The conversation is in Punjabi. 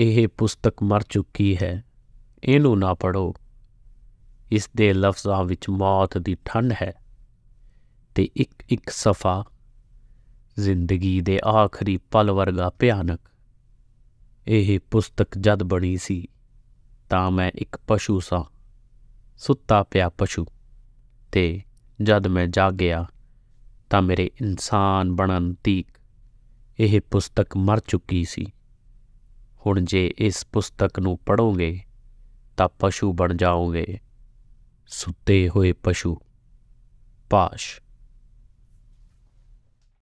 ਇਹ ਪੁਸਤਕ ਮਰ ਚੁੱਕੀ ਹੈ ਇਹਨੂੰ ਨਾ ਪੜੋ ਇਸ ਦੇ ਲਫ਼ਜ਼ਾਂ ਵਿੱਚ ਮੌਤ ਦੀ ਠੰਡ ਹੈ ਤੇ ਇੱਕ ਇੱਕ ਸਫਾ ਜ਼ਿੰਦਗੀ ਦੇ ਆਖਰੀ ਪਲ ਵਰਗਾ ਭਿਆਨਕ ਇਹ ਪੁਸਤਕ ਜਦ ਬਣੀ ਸੀ ਤਾਂ ਮੈਂ ਇੱਕ ਪਸ਼ੂ ਸਾਂ ਸੁੱਤਾ ਪਿਆ ਪਸ਼ੂ ਤੇ ਜਦ ਮੈਂ ਜਾਗਿਆ ਤਾਂ ਮੇਰੇ ਇਨਸਾਨ ਬਣਨ ਤੀਕ ਇਹ ਪੁਸਤਕ ਮਰ ਚੁੱਕੀ ਸੀ ਹੁਣ ਜੇ ਇਸ ਪੁਸਤਕ ਨੂੰ ਪੜੋਗੇ ਤਾਂ ਪਸ਼ੂ ਬਣ ਜਾਓਗੇ ਸੁੱਤੇ ਹੋਏ ਪਸ਼ੂ ਪਾਸ਼